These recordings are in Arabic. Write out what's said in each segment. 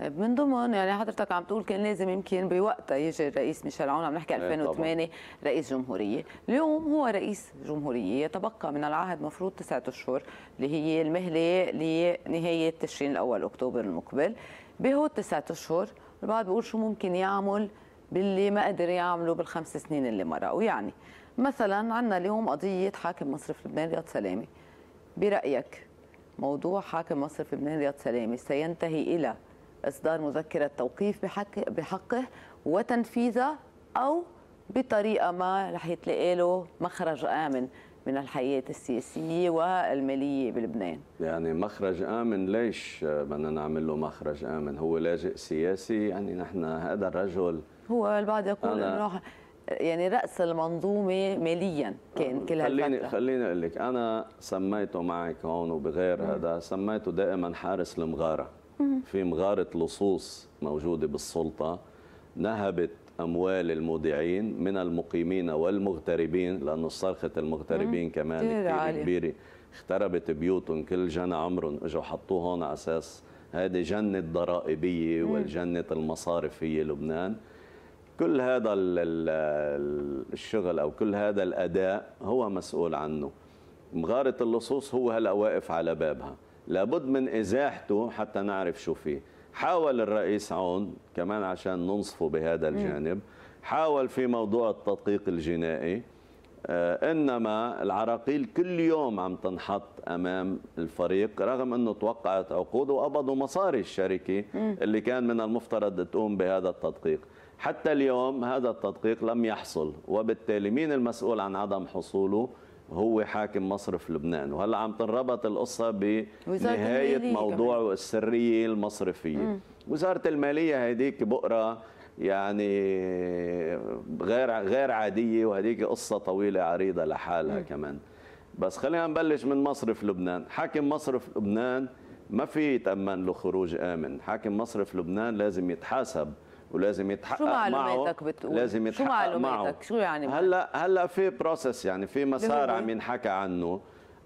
طيب من ضمن يعني حضرتك عم تقول كان لازم يمكن بوقتها يجي الرئيس ميشيل عون عم نحكي 2008 إيه، رئيس جمهوريه، اليوم هو رئيس جمهوريه يتبقى من العهد مفروض تسعة اشهر اللي هي المهله لنهايه تشرين الاول اكتوبر المقبل، بهو التسعة اشهر البعض بيقول شو ممكن يعمل باللي ما قدر يعمله بالخمس سنين اللي مرقوا، يعني مثلا عندنا اليوم قضيه حاكم مصرف لبنان رياض سلامه. برايك موضوع حاكم مصرف لبنان رياض سلامه سينتهي الى إصدار مذكرة توقيف بحق بحقه وتنفيذها أو بطريقة ما رح يتلاقي له مخرج آمن من الحياة السياسية والمالية بلبنان يعني مخرج آمن ليش بدنا نعمل له مخرج آمن هو لاجئ سياسي يعني نحن هذا الرجل هو البعض يقول أنا... أنه يعني رأس المنظومة ماليا كان كل هالفترة خليني خليني أقول لك أنا سميته معك هون وبغير هذا سميته دائما حارس المغارة في مغاره لصوص موجوده بالسلطه نهبت اموال المودعين من المقيمين والمغتربين لانه صرخه المغتربين كمان كتير كبيره اختربت بيوتهم كل جنى عمرهم اجوا حطوه هون على اساس هذه جنه ضرائبيه والجنه المصارف هي لبنان كل هذا الشغل او كل هذا الاداء هو مسؤول عنه مغاره اللصوص هو هلا واقف على بابها لابد من ازاحته حتى نعرف شو فيه حاول الرئيس عون كمان عشان ننصفه بهذا الجانب حاول في موضوع التدقيق الجنائي آه، انما العراقيل كل يوم عم تنحط امام الفريق رغم انه توقعت عقود وقبضوا مصاري الشركه اللي كان من المفترض تقوم بهذا التدقيق حتى اليوم هذا التدقيق لم يحصل وبالتالي مين المسؤول عن عدم حصوله هو حاكم مصر في لبنان وهلا عم تنربط القصه بنهايه موضوع السريه المصرفيه مم. وزاره الماليه هذيك بقره يعني غير غير عاديه وهذيك قصه طويله عريضه لحالها مم. كمان بس خلينا نبلش من مصرف لبنان حاكم مصرف لبنان ما في يتامن له خروج امن حاكم مصرف لبنان لازم يتحاسب ولازم يتحقق معه شو معلوماتك بتقول؟ لازم يتحقق شو معلوماتك؟ معه. شو يعني هلا هلا في بروسس يعني في مسار عم ينحكى عنه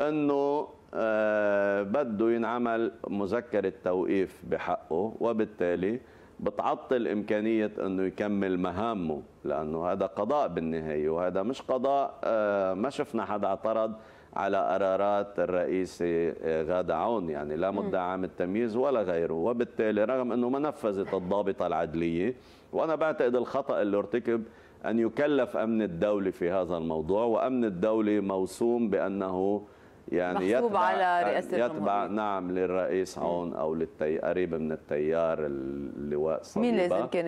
انه آه بده ينعمل مذكرة توقيف بحقه وبالتالي بتعطل إمكانية أنه يكمل مهامه لأنه هذا قضاء بالنهاية وهذا مش قضاء آه ما شفنا حدا اعترض على قرارات الرئيس غادة عون يعني لا مدعى عام التمييز ولا غيره وبالتالي رغم أنه ما نفذت الضابطة العدلية وأنا بعتقد الخطأ اللي ارتكب أن يكلف أمن الدولة في هذا الموضوع وأمن الدولة موسوم بأنه يعني يتبع, على رئاسة يتبع نعم للرئيس عون او للتي قريب من التيار اللواء صليبه مين لازم كان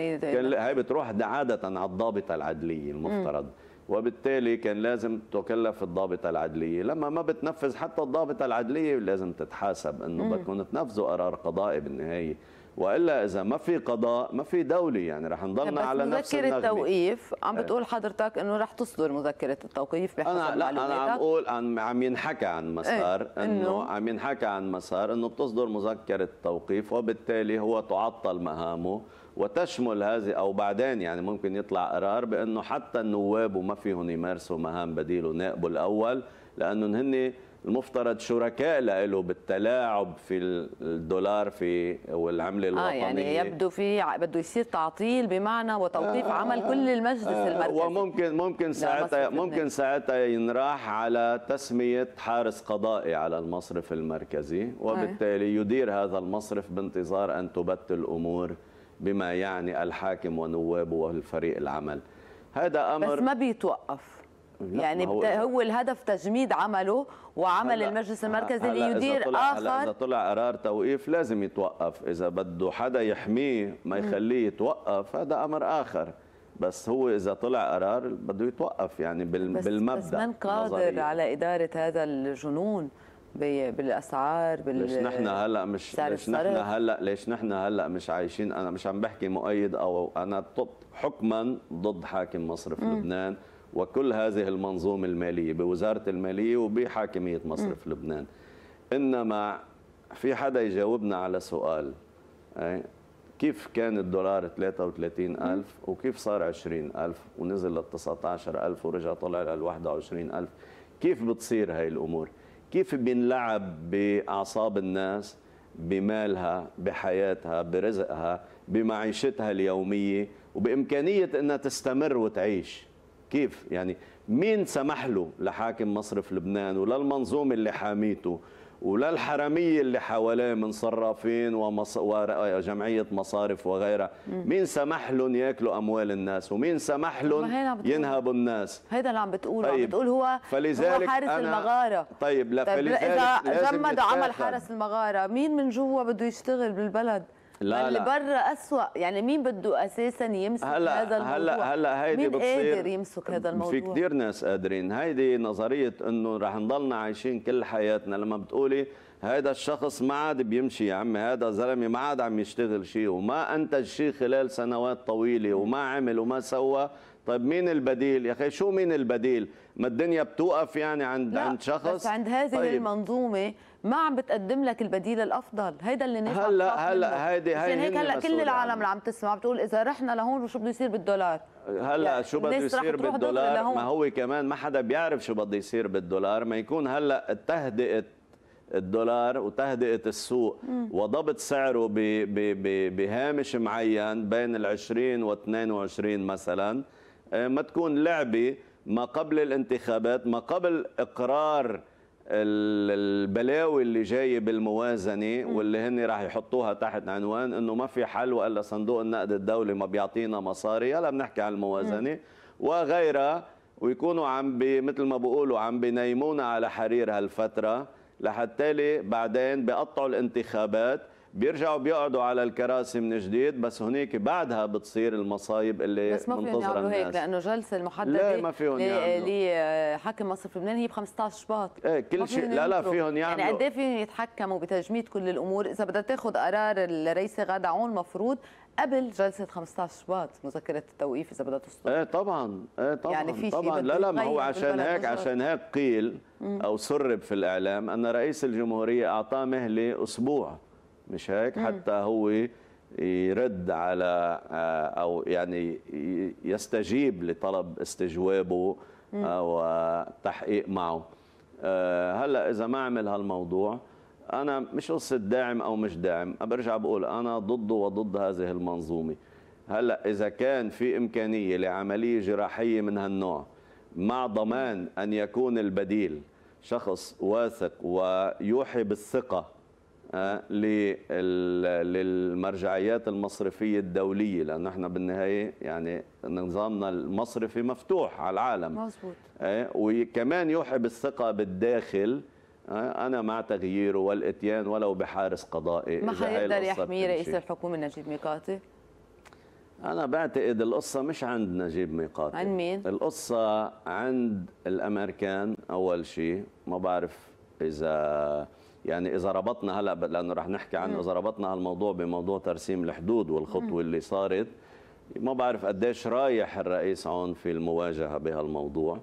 هي بتروح عاده على الضابطه العدليه المفترض م. وبالتالي كان لازم تكلف الضابطه العدليه لما ما بتنفذ حتى الضابطه العدليه لازم تتحاسب انه بتكون تنفذوا قرار قضائي بالنهايه والا اذا ما في قضاء ما في دوله يعني رح نضلنا على نفس مذكره التوقيف عم إيه. بتقول حضرتك انه رح تصدر مذكره التوقيف بحسب انا لا انا عم بقول عن عم ينحكى عن إيه، مسار ايه؟ انه عم ينحكى عن مسار انه بتصدر مذكره توقيف وبالتالي هو تعطل مهامه وتشمل هذه او بعدين يعني ممكن يطلع قرار بانه حتى النواب وما فيهم يمارسوا مهام بديله نائبه الاول لانه هن المفترض شركاء له بالتلاعب في الدولار في والعمله الوطنيه اه يعني يبدو في بده يصير تعطيل بمعنى وتوقيف آه عمل كل المجلس آه المركزي وممكن ممكن ساعتها ممكن ساعتها ينراح على تسميه حارس قضائي على المصرف المركزي وبالتالي آه. يدير هذا المصرف بانتظار ان تبت الامور بما يعني الحاكم ونوابه والفريق العمل هذا امر بس ما بيتوقف يعني هو, هو الهدف تجميد عمله وعمل المجلس المركزي ليدير اخر هلا اذا طلع قرار توقيف لازم يتوقف اذا بده حدا يحميه ما يخليه يتوقف هذا امر اخر بس هو اذا طلع قرار بده يتوقف يعني بس بالمبدا بس من قادر على اداره هذا الجنون بالاسعار بال ليش نحن هلا مش ليش نحن هلا ليش نحن هلا مش عايشين انا مش عم بحكي مؤيد او انا حكما ضد حاكم مصرف لبنان وكل هذه المنظومة المالية بوزارة المالية وبحاكمية مصرف م. لبنان إنما في حدا يجاوبنا على سؤال إيه؟ كيف كان الدولار 33000 وكيف صار 20000 ونزل لل 19000 ورجع طلع لل 21000 كيف بتصير هاي الامور كيف بنلعب باعصاب الناس بمالها بحياتها برزقها بمعيشتها اليوميه وبامكانيه انها تستمر وتعيش كيف يعني مين سمح له لحاكم مصرف لبنان ولا اللي حاميته ولا اللي حواليه من صرافين ومص... وجمعية مصارف وغيرها مين سمح لهم ياكلوا أموال الناس ومين سمح لهم ينهبوا الناس هيدا اللي عم بتقوله طيب. عم بتقول هو فلذلك هو حارس أنا... المغارة طيب لا طيب فلذلك إذا جمدوا عمل حارس المغارة مين من جوا بده يشتغل بالبلد لا اللي برا اسوء يعني مين بده اساسا يمسك هلا هذا الموضوع هلا هلا هيدي مين بتصير قادر يمسك هذا الموضوع في كثير ناس قادرين هيدي نظريه انه رح نضلنا عايشين كل حياتنا لما بتقولي هذا الشخص ما عاد بيمشي يا عمي هذا زلمه ما عاد عم يشتغل شيء وما انتج شيء خلال سنوات طويله وما عمل وما سوى طيب مين البديل يا اخي شو مين البديل ما الدنيا بتوقف يعني عند عند شخص بس عند هذه طيب. المنظومه ما عم بتقدم لك البديل الافضل هيدا اللي الناس هلا هلا هيدي هي هيك هلا كل العالم اللي عم تسمع بتقول اذا رحنا لهون وشو بده يصير بالدولار هلا يعني شو بده يصير بالدولار ما هو كمان ما حدا بيعرف شو بده يصير بالدولار ما يكون هلا تهدئه الدولار وتهدئه السوق مم. وضبط سعره بهامش معين بين ال 20 و 22 مثلا آه، ما تكون لعبه ما قبل الانتخابات ما قبل اقرار البلاوي اللي جايه بالموازنه واللي هن راح يحطوها تحت عنوان انه ما في حل والا صندوق النقد الدولي ما بيعطينا مصاري هلا بنحكي عن الموازنه وغيرها ويكونوا عم بي مثل ما بقولوا عم بينيمونا على حرير هالفتره لحتى بعدين بقطعوا الانتخابات بيرجعوا بيقعدوا على الكراسي من جديد بس هناك بعدها بتصير المصايب اللي بس ما فيهم يعملوا هيك لانه جلسه المحدده لا ما فيهم لحاكم آه، مصرف لبنان هي ب 15 شباط ايه كل شيء لا لا فيهم يعملوا يعني قد ايه فيهم يتحكموا بتجميد كل الامور اذا بدها تاخذ قرار الرئيس غاد عون المفروض قبل جلسه 15 شباط مذكره التوقيف اذا بدها تصدر ايه طبعا ايه طبعا يعني في طبعا لا لا ما هو عشان هيك عشان هيك قيل او سرب في الاعلام ان رئيس الجمهوريه اعطاه مهله اسبوع مش هيك حتى هو يرد على آه، او يعني يستجيب لطلب استجوابه آه، وتحقيق معه آه، هلا اذا ما عمل هالموضوع انا مش قصه داعم او مش داعم برجع بقول انا ضده وضد هذه المنظومه هلا اذا كان في امكانيه لعمليه جراحيه من هالنوع مع ضمان ان يكون البديل شخص واثق ويوحي بالثقه للمرجعيات المصرفيه الدوليه لانه احنا بالنهايه يعني نظامنا المصرفي مفتوح على العالم مظبوط إيه؟ وكمان يوحي الثقه بالداخل إيه؟ أنا مع تغييره والإتيان ولو بحارس قضائي ما حيقدر يحمي رئيس الحكومة نجيب ميقاتي؟ أنا بعتقد القصة مش عند نجيب ميقاتي عند مين؟ القصة عند الأمريكان أول شيء ما بعرف إذا يعني اذا ربطنا هلا لانه رح نحكي عنه اذا ربطنا هالموضوع بموضوع ترسيم الحدود والخطوه اللي صارت ما بعرف قديش رايح الرئيس عون في المواجهه بهالموضوع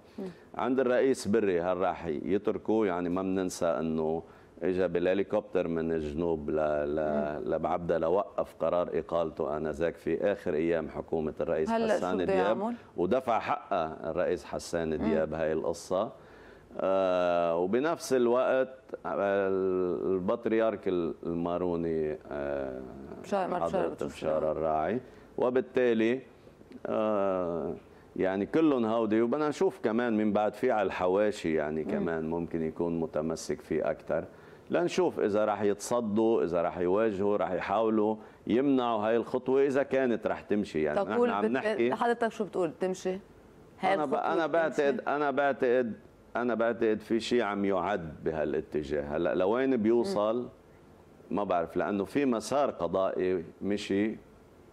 عند الرئيس بري هل راح يتركه يعني ما بننسى انه اجى بالهليكوبتر من الجنوب ل... ل... لبعبدا لوقف قرار اقالته انذاك في اخر ايام حكومه الرئيس حسان دياب ودفع حقه الرئيس حسان دياب هاي القصه آه، وبنفس الوقت البطريرك الماروني آه، حضرة بشار الراعي وبالتالي آه، يعني كلهم هودي وبدنا نشوف كمان من بعد في على الحواشي يعني كمان ممكن يكون متمسك فيه اكثر لنشوف اذا راح يتصدوا اذا راح يواجهوا راح يحاولوا يمنعوا هاي الخطوه اذا كانت راح تمشي يعني نحن عم نحكي حضرتك شو بتقول تمشي هاي انا انا بعتقد انا بعتقد انا بعتقد في شيء عم يعد بهالاتجاه هلا لوين بيوصل ما بعرف لانه في مسار قضائي مشي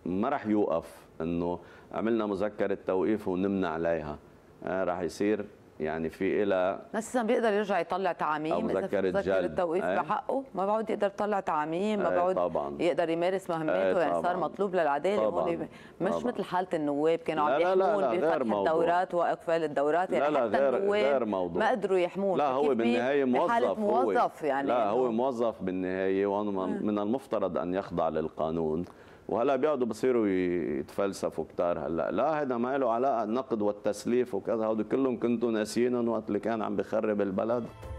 ما راح يوقف انه عملنا مذكره توقيف ونمنع عليها آه، راح يصير يعني في إلى بس بيقدر يرجع يطلع تعاميم اذا في مذكره التوقيف ايه؟ بحقه ما بعود يقدر يطلع تعاميم ما إيه، بعود طبعا. يقدر يمارس مهمته ايه يعني صار مطلوب للعداله هون مش طبعاً. مثل حاله النواب كانوا عم يحمون بفتح الدورات واقفال الدورات يعني لا لا حتى غير النواب غير موضوع. ما قدروا يحمون لا هو بالنهايه موظف موظف يعني لا هو موظف بالنهايه ومن المفترض ان يخضع للقانون وهلا بيقعدوا بصيروا يتفلسفوا كتار هلا لا هذا ما له علاقه النقد والتسليف وكذا هدول كلهم كنتوا ناسيينهم وقت اللي كان عم بخرب البلد